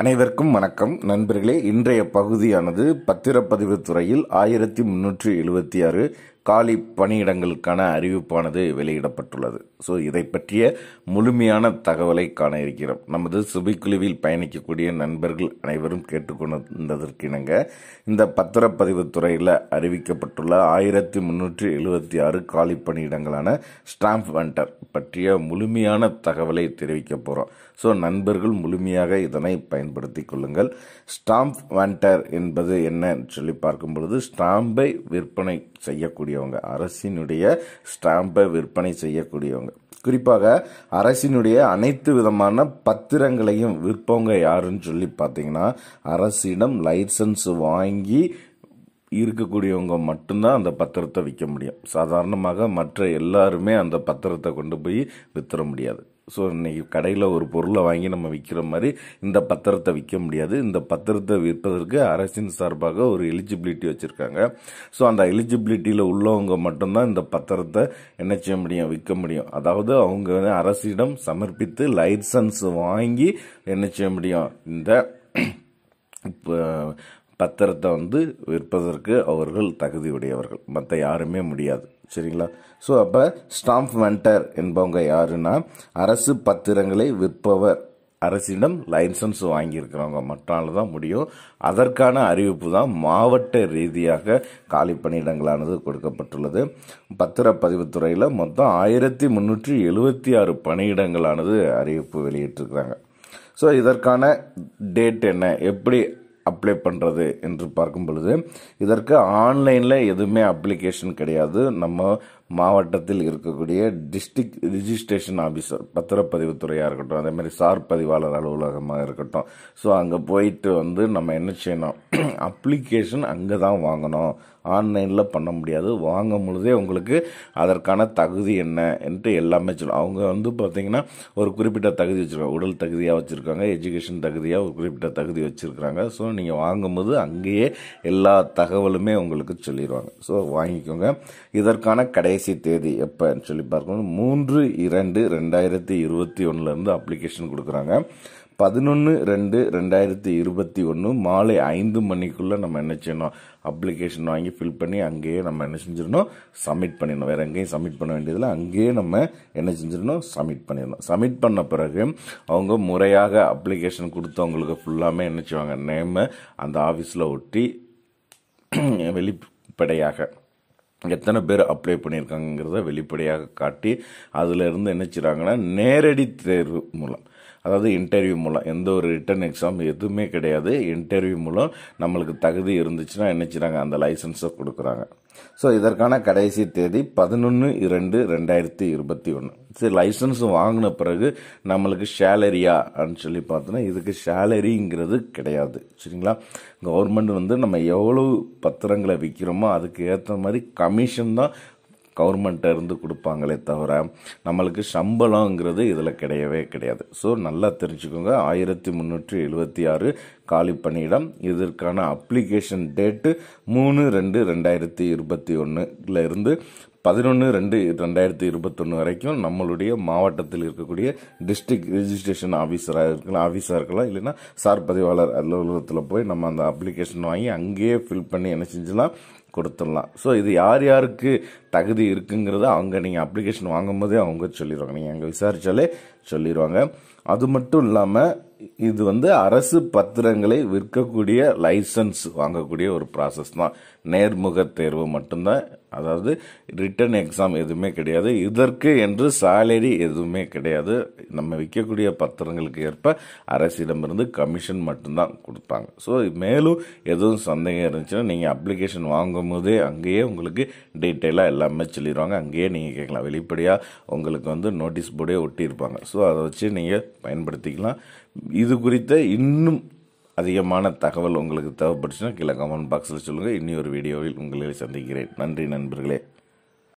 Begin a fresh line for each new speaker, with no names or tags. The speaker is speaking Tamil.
அனைவருக்கும் வணக்கம் நண்பர்களே இன்றைய பகுதியானது பத்திரப்பதிவு துறையில் ஆயிரத்தி முன்னூற்றி எழுபத்தி ஆறு காலி பணியிடங்களுக்கான அறிவிப்பானது வெளியிடப்பட்டுள்ளது ஸோ இதை பற்றிய முழுமையான தகவலை காண இருக்கிறோம் நமது சுபிக்குழுவில் பயணிக்கக்கூடிய நண்பர்கள் அனைவரும் கேட்டுக்கொண்டதற்கிணங்க இந்த பத்திரப்பதிவு துறையில் அறிவிக்கப்பட்டுள்ள ஆயிரத்தி முன்னூற்றி எழுபத்தி ஆறு காலி பணியிடங்களான ஸ்டாம்ப் வெண்டர் பற்றிய முழுமையான தகவலை தெரிவிக்க போகிறோம் ஸோ நண்பர்கள் முழுமையாக இதனை பயன்படுத்தி கொள்ளுங்கள் ஸ்டாம்ப் வேண்டர் என்பது என்னன்னு சொல்லி பார்க்கும் பொழுது ஸ்டாம்பை விற்பனை செய்யக்கூடியவங்க அரசினுடைய ஸ்டாம்பை விற்பனை செய்யக்கூடியவங்க குறிப்பாக அரசினுடைய அனைத்து விதமான பத்திரங்களையும் விற்பவங்க யாருன்னு சொல்லி பார்த்தீங்கன்னா அரசிடம் லைசன்ஸ் வாங்கி இருக்கக்கூடியவங்க மட்டும்தான் அந்த பத்திரத்தை விற்க முடியும் சாதாரணமாக மற்ற எல்லாருமே அந்த பத்திரத்தை கொண்டு போய் வித்துற முடியாது ஸோ இன்றைக்கி கடையில் ஒரு பொருளை வாங்கி நம்ம விற்கிற மாதிரி இந்த பத்திரத்தை விற்க முடியாது இந்த பத்திரத்தை விற்பதற்கு அரசின் சார்பாக ஒரு எலிஜிபிலிட்டி வச்சுருக்காங்க ஸோ அந்த எலிஜிபிலிட்டியில் உள்ளவங்க மட்டும்தான் இந்த பத்திரத்தை என்ன செய்ய முடியும் விற்க முடியும் அதாவது அவங்க வந்து அரசிடம் சமர்ப்பித்து லைசன்ஸ் வாங்கி என்ன செய்ய முடியும் இந்த இப்போ பத்திரத்தை வந்து விற்பதற்கு அவர்கள் தகுதியுடையவர்கள் மற்ற யாருமே முடியாது சரிங்களா ஸோ அப்போ ஸ்டாம்ப் வெண்டர் என்பவங்க யாருன்னா அரசு பத்திரங்களை விற்பவர் அரசிடம் லைசன்ஸ் வாங்கியிருக்கிறவங்க மற்றால் தான் முடியும் அதற்கான அறிவிப்பு தான் மாவட்ட ரீதியாக காலி பணியிடங்களானது கொடுக்கப்பட்டுள்ளது பத்திரப்பதிவுத்துறையில் மொத்தம் ஆயிரத்தி முந்நூற்றி எழுபத்தி ஆறு பணியிடங்களானது அறிவிப்பு வெளியிட்டிருக்கிறாங்க ஸோ இதற்கான டேட் என்ன எப்படி அப்ளை பண்ணுறது என்று பார்க்கும் பொழுது இதற்கு ஆன்லைனில் எதுவுமே அப்ளிகேஷன் கிடையாது நம்ம மாவட்டத்தில் இருக்கக்கூடிய டிஸ்ட்ரிக்ட் ரிஜிஸ்ட்ரேஷன் ஆஃபீஸர் பத்திரப்பதிவுத்துறையாக இருக்கட்டும் அதே மாதிரி சார் பதிவாளர் அலுவலகமாக இருக்கட்டும் ஸோ அங்கே போயிட்டு வந்து நம்ம என்ன செய்யணும் அப்ளிகேஷன் அங்கே தான் வாங்கணும் ஆன்லைனில் பண்ண முடியாது வாங்கும் பொழுதே உங்களுக்கு அதற்கான தகுதி என்னன்ட்டு எல்லாமே சொல்லணும் அவங்க வந்து பார்த்திங்கன்னா ஒரு குறிப்பிட்ட தகுதி வச்சுருக்காங்க உடல் தகுதியாக வச்சுருக்காங்க எஜுகேஷன் தகுதியாக ஒரு குறிப்பிட்ட தகுதி வச்சுருக்காங்க ஸோ நீங்கள் வாங்கும்போது அங்கேயே எல்லா தகவலுமே உங்களுக்கு சொல்லிடுவாங்க ஸோ வாங்கிக்கோங்க இதற்கான கடை கடைசி தேதி எப்போன்னு சொல்லி பார்க்கணும் மூன்று இரண்டு ரெண்டாயிரத்தி இருபத்தி ஒன்றுலேருந்து அப்ளிகேஷன் கொடுக்குறாங்க பதினொன்று ரெண்டு ரெண்டாயிரத்தி இருபத்தி ஒன்று மாலை ஐந்து மணிக்குள்ளே நம்ம என்ன செய்யணும் அப்ளிகேஷன் வாங்கி ஃபில் பண்ணி அங்கேயே நம்ம என்ன செஞ்சிடணும் சப்மிட் பண்ணிடணும் வேறு எங்கேயும் சப்மிட் பண்ண வேண்டியதில் அங்கேயே நம்ம என்ன செஞ்சிடணும் சப்மிட் பண்ணிடணும் சப்மிட் பண்ண பிறகு அவங்க முறையாக அப்ளிகேஷன் கொடுத்தவங்களுக்கு ஃபுல்லாக என்ன செய்வாங்க நேமை அந்த ஆஃபீஸில் ஒட்டி வெளிப்படையாக எத்தனை பேர் அப்ளை பண்ணியிருக்காங்கிறத வெளிப்படையாக காட்டி அதிலிருந்து என்ன செய்கிறாங்கன்னா நேரடி தேர்வு மூலம் அதாவது இன்டர்வியூ மூலம் எந்த ஒரு ரிட்டன் எக்ஸாம் எதுவுமே கிடையாது இன்டர்வியூ மூலம் நம்மளுக்கு தகுதி இருந்துச்சுன்னா என்ன செய்கிறாங்க அந்த லைசன்ஸை கொடுக்குறாங்க ஸோ இதற்கான கடைசி தேதி பதினொன்று இரண்டு ரெண்டாயிரத்தி இருபத்தி ஒன்று சரி லைசன்ஸ் வாங்கின பிறகு நம்மளுக்கு சேலரியா அப்படின்னு சொல்லி பார்த்தோன்னா இதுக்கு சேலரிங்கிறது கிடையாது சரிங்களா கவர்மெண்ட் வந்து நம்ம எவ்வளோ பத்திரங்களை விற்கிறோமோ அதுக்கு ஏற்ற மாதிரி கமிஷன் தான் கவர்மெண்ட்டை இருந்து கொடுப்பாங்களே தவிர நம்மளுக்கு சம்பளங்கிறது இதில் கிடையவே கிடையாது ஸோ நல்லா தெரிஞ்சுக்கோங்க ஆயிரத்தி முந்நூற்றி எழுபத்தி ஆறு காலி பணியிடம் இதற்கான அப்ளிகேஷன் டேட்டு மூணு ரெண்டு ரெண்டாயிரத்தி இருபத்தி ஒன்றுல இருந்து பதினொன்று ரெண்டு ரெண்டாயிரத்தி இருபத்தொன்று வரைக்கும் நம்மளுடைய மாவட்டத்தில் இருக்கக்கூடிய டிஸ்ட்ரிக்ட் ரிஜிஸ்ட்ரேஷன் ஆஃபீஸராக இருக்கலாம் ஆஃபீஸாக இருக்கலாம் இல்லைன்னா சார் பதிவாளர் அலுவலகத்தில் போய் நம்ம அந்த அப்ளிகேஷன் வாங்கி அங்கேயே ஃபில் பண்ணி என்ன செஞ்சலாம் கொடுத்துடலாம் ஸோ இது யார் யாருக்கு தகுதி இருக்குங்கிறத அவங்க நீங்கள் அப்ளிகேஷன் வாங்கும்போதே அவங்க சொல்லிடுவாங்க நீங்கள் அங்கே விசாரித்தாலே சொல்லிடுவாங்க அது மட்டும் இல்லாமல் இது வந்து அரசு பத்திரங்களை விற்கக்கூடிய லைசன்ஸ் வாங்கக்கூடிய ஒரு ப்ராசஸ் தான் நேர்முக தேர்வு மட்டும்தான் அதாவது ரிட்டன் எக்ஸாம் எதுவுமே கிடையாது இதற்கு என்று சாலரி எதுவுமே கிடையாது நம்ம விற்கக்கூடிய பத்திரங்களுக்கு ஏற்ப அரசிடமிருந்து கமிஷன் மட்டும்தான் கொடுப்பாங்க ஸோ மேலும் எதுவும் சந்தேகம் இருந்துச்சுன்னா நீங்கள் அப்ளிகேஷன் வாங்கும் போதே அங்கேயே உங்களுக்கு டீட்டெயிலாக எல்லாமே சொல்லிடுவாங்க அங்கேயே நீங்கள் கேட்கலாம் வெளிப்படையாக உங்களுக்கு வந்து நோட்டீஸ் போர்டே ஒட்டியிருப்பாங்க ஸோ அதை வச்சு நீங்கள் பயன்படுத்திக்கலாம் இது குறித்த இன்னும் அதிகமான தகவல் உங்களுக்கு தேவைப்பட்டுச்சுன்னா கீழே கமெண்ட் பாக்ஸில் சொல்லுங்கள் ஒரு வீடியோவில் உங்களை சந்திக்கிறேன் நன்றி நண்பர்களே